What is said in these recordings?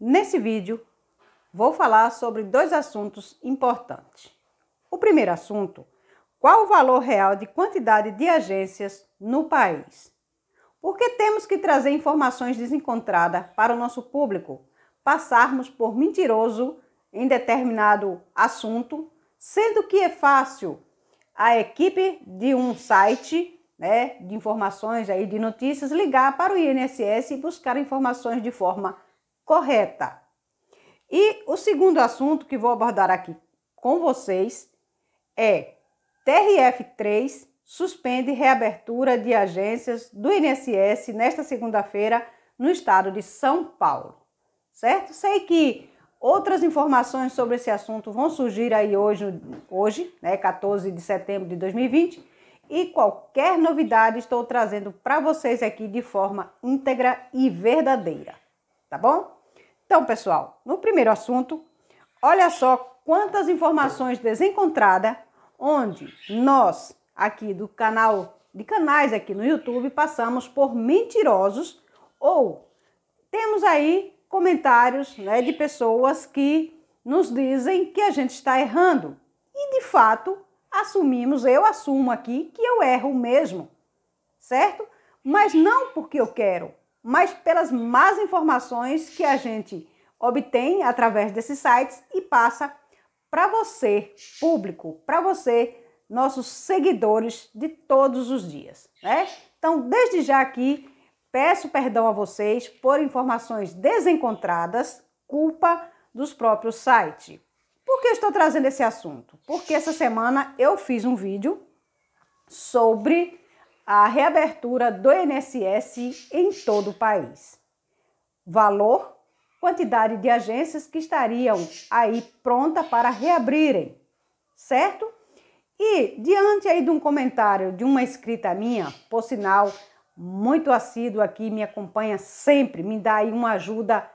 Nesse vídeo, vou falar sobre dois assuntos importantes. O primeiro assunto, qual o valor real de quantidade de agências no país? Porque temos que trazer informações desencontradas para o nosso público, passarmos por mentiroso em determinado assunto, sendo que é fácil a equipe de um site né, de informações aí de notícias ligar para o INSS e buscar informações de forma correta. E o segundo assunto que vou abordar aqui com vocês é TRF3 suspende reabertura de agências do INSS nesta segunda-feira no estado de São Paulo. Certo? Sei que outras informações sobre esse assunto vão surgir aí hoje, hoje, né, 14 de setembro de 2020, e qualquer novidade estou trazendo para vocês aqui de forma íntegra e verdadeira. Tá bom? Então, pessoal, no primeiro assunto, olha só quantas informações desencontradas onde nós aqui do canal de canais aqui no YouTube passamos por mentirosos ou temos aí comentários né, de pessoas que nos dizem que a gente está errando e de fato assumimos, eu assumo aqui que eu erro mesmo, certo? Mas não porque eu quero, mas pelas más informações que a gente obtém através desses sites e passa para você, público, para você, nossos seguidores de todos os dias, né? Então, desde já aqui, peço perdão a vocês por informações desencontradas, culpa dos próprios sites. Por que estou trazendo esse assunto? Porque essa semana eu fiz um vídeo sobre a reabertura do INSS em todo o país. Valor, quantidade de agências que estariam aí pronta para reabrirem, certo? E diante aí de um comentário de uma escrita minha, por sinal, muito assíduo aqui, me acompanha sempre, me dá aí uma ajuda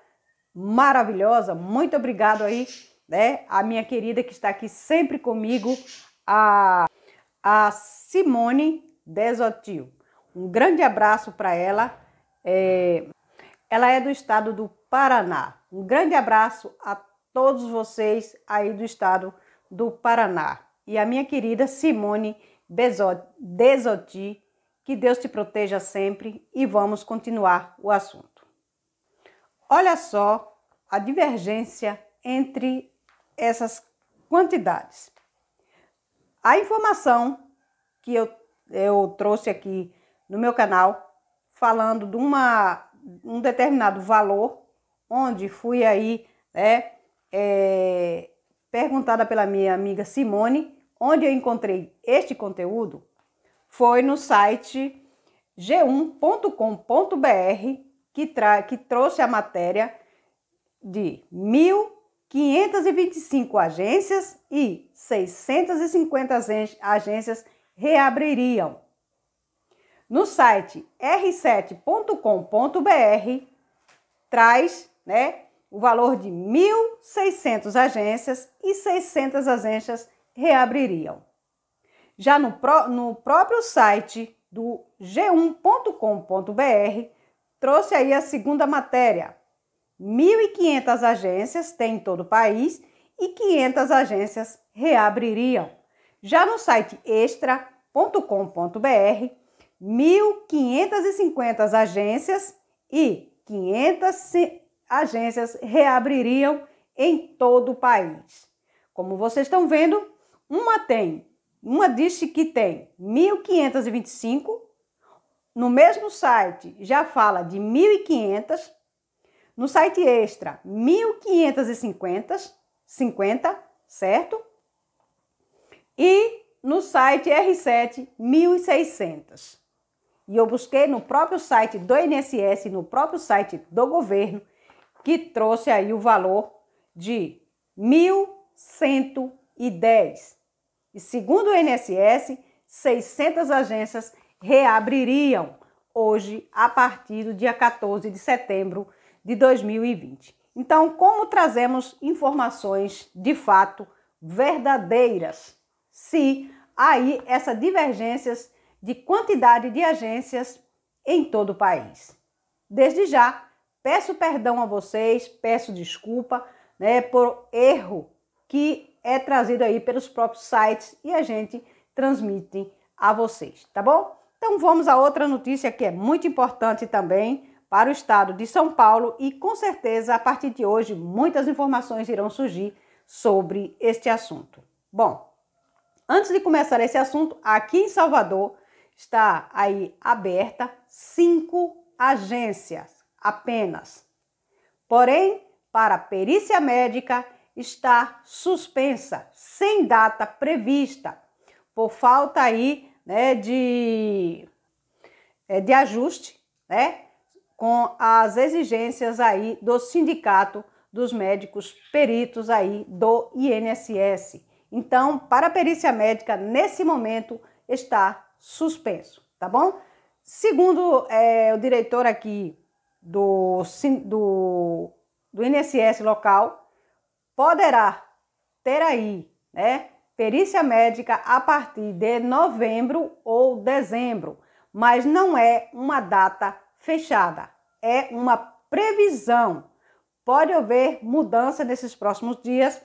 maravilhosa. Muito obrigado aí, né? A minha querida que está aqui sempre comigo, a, a Simone Desotil. Um grande abraço para ela. É... Ela é do estado do Paraná. Um grande abraço a todos vocês aí do estado do Paraná. E a minha querida Simone Desotti, que Deus te proteja sempre e vamos continuar o assunto. Olha só a divergência entre essas quantidades. A informação que eu eu trouxe aqui no meu canal, falando de uma, um determinado valor, onde fui aí, né, é, perguntada pela minha amiga Simone, onde eu encontrei este conteúdo, foi no site g1.com.br, que, tra que trouxe a matéria de 1.525 agências e 650 agências reabririam. No site r7.com.br traz, né, o valor de 1.600 agências e 600 agências reabririam. Já no, no próprio site do g1.com.br trouxe aí a segunda matéria. 1.500 agências tem em todo o país e 500 agências reabririam. Já no site extra.com.br, 1.550 agências e 500 agências reabririam em todo o país. Como vocês estão vendo, uma tem, uma diz que tem 1.525, no mesmo site já fala de 1.500, no site extra 1.550, 50, certo? e no site R7 1600. E eu busquei no próprio site do INSS, no próprio site do governo, que trouxe aí o valor de 1110. E segundo o INSS, 600 agências reabririam hoje a partir do dia 14 de setembro de 2020. Então, como trazemos informações de fato verdadeiras se aí essas divergências de quantidade de agências em todo o país. Desde já, peço perdão a vocês, peço desculpa né, por erro que é trazido aí pelos próprios sites e a gente transmite a vocês, tá bom? Então vamos a outra notícia que é muito importante também para o estado de São Paulo e com certeza a partir de hoje muitas informações irão surgir sobre este assunto. Bom, Antes de começar esse assunto, aqui em Salvador está aí aberta cinco agências apenas. Porém, para perícia médica está suspensa, sem data prevista, por falta aí né, de, é, de ajuste, né, com as exigências aí do sindicato dos médicos peritos aí do INSS. Então, para a perícia médica, nesse momento, está suspenso, tá bom? Segundo é, o diretor aqui do, do, do INSS local, poderá ter aí, né, perícia médica a partir de novembro ou dezembro, mas não é uma data fechada, é uma previsão. Pode haver mudança nesses próximos dias,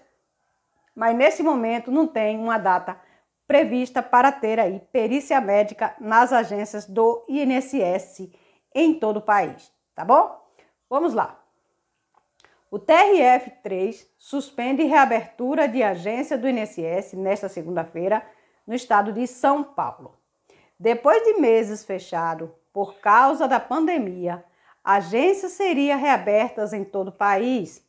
mas nesse momento não tem uma data prevista para ter aí perícia médica nas agências do INSS em todo o país, tá bom? Vamos lá. O TRF3 suspende reabertura de agência do INSS nesta segunda-feira no estado de São Paulo. Depois de meses fechado por causa da pandemia, agências seriam reabertas em todo o país.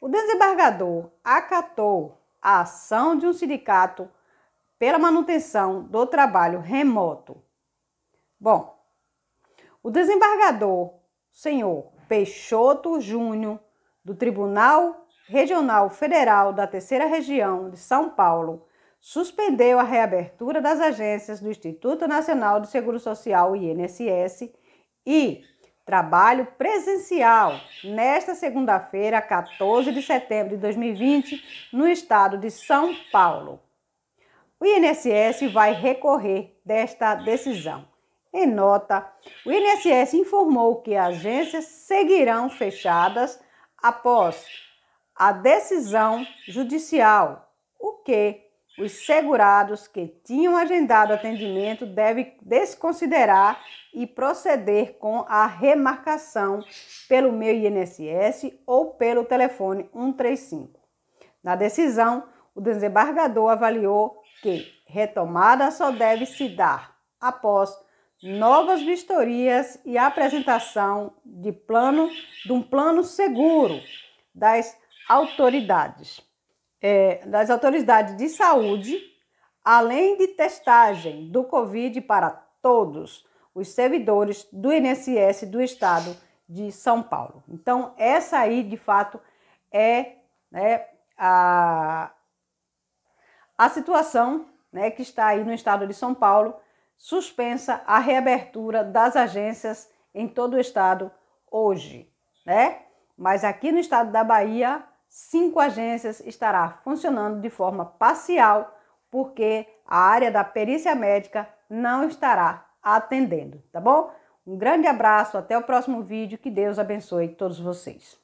O desembargador acatou a ação de um sindicato pela manutenção do trabalho remoto. Bom, o desembargador senhor Peixoto Júnior, do Tribunal Regional Federal da Terceira Região de São Paulo, suspendeu a reabertura das agências do Instituto Nacional de Seguro Social, INSS, e trabalho presencial nesta segunda-feira, 14 de setembro de 2020, no estado de São Paulo. O INSS vai recorrer desta decisão. Em nota, o INSS informou que agências seguirão fechadas após a decisão judicial, o que os segurados que tinham agendado atendimento devem desconsiderar e proceder com a remarcação pelo meu INSS ou pelo telefone 135. Na decisão, o desembargador avaliou que retomada só deve se dar após novas vistorias e apresentação de plano de um plano seguro das autoridades é, das autoridades de saúde, além de testagem do Covid para todos os servidores do INSS do Estado de São Paulo. Então, essa aí, de fato, é né, a, a situação né, que está aí no Estado de São Paulo, suspensa a reabertura das agências em todo o Estado hoje, né? Mas aqui no Estado da Bahia, cinco agências estará funcionando de forma parcial, porque a área da perícia médica não estará atendendo, tá bom? Um grande abraço, até o próximo vídeo, que Deus abençoe todos vocês.